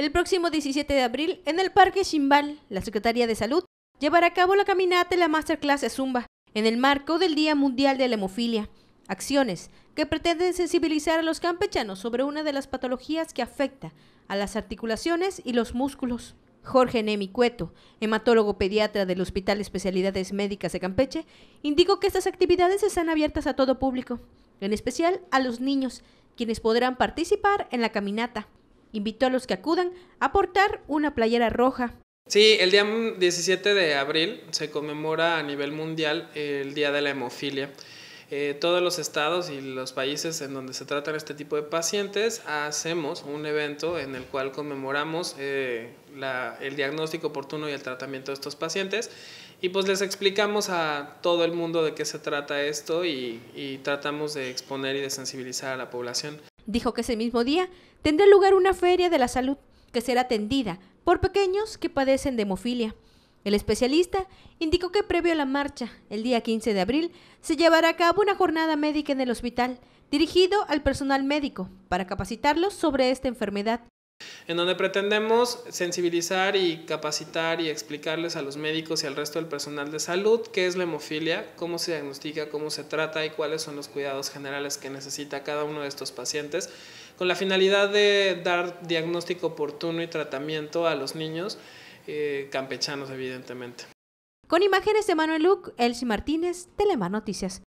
El próximo 17 de abril, en el Parque Chimbal, la Secretaría de Salud llevará a cabo la caminata y la masterclass de Zumba en el marco del Día Mundial de la Hemofilia. Acciones que pretenden sensibilizar a los campechanos sobre una de las patologías que afecta a las articulaciones y los músculos. Jorge Nemi Cueto, hematólogo pediatra del Hospital Especialidades Médicas de Campeche, indicó que estas actividades están abiertas a todo público, en especial a los niños, quienes podrán participar en la caminata. Invitó a los que acudan a portar una playera roja. Sí, el día 17 de abril se conmemora a nivel mundial el Día de la Hemofilia. Eh, todos los estados y los países en donde se tratan este tipo de pacientes hacemos un evento en el cual conmemoramos eh, el diagnóstico oportuno y el tratamiento de estos pacientes y pues les explicamos a todo el mundo de qué se trata esto y tratamos de exponer y de sensibilizar a la población. Dijo que ese mismo día tendrá lugar una feria de la salud que será atendida por pequeños que padecen de hemofilia. El especialista indicó que previo a la marcha, el día 15 de abril, se llevará a cabo una jornada médica en el hospital, dirigido al personal médico, para capacitarlos sobre esta enfermedad en donde pretendemos sensibilizar y capacitar y explicarles a los médicos y al resto del personal de salud qué es la hemofilia, cómo se diagnostica, cómo se trata y cuáles son los cuidados generales que necesita cada uno de estos pacientes, con la finalidad de dar diagnóstico oportuno y tratamiento a los niños eh, campechanos, evidentemente. Con imágenes de Manuel Luc, Elsie Martínez, Telema Noticias.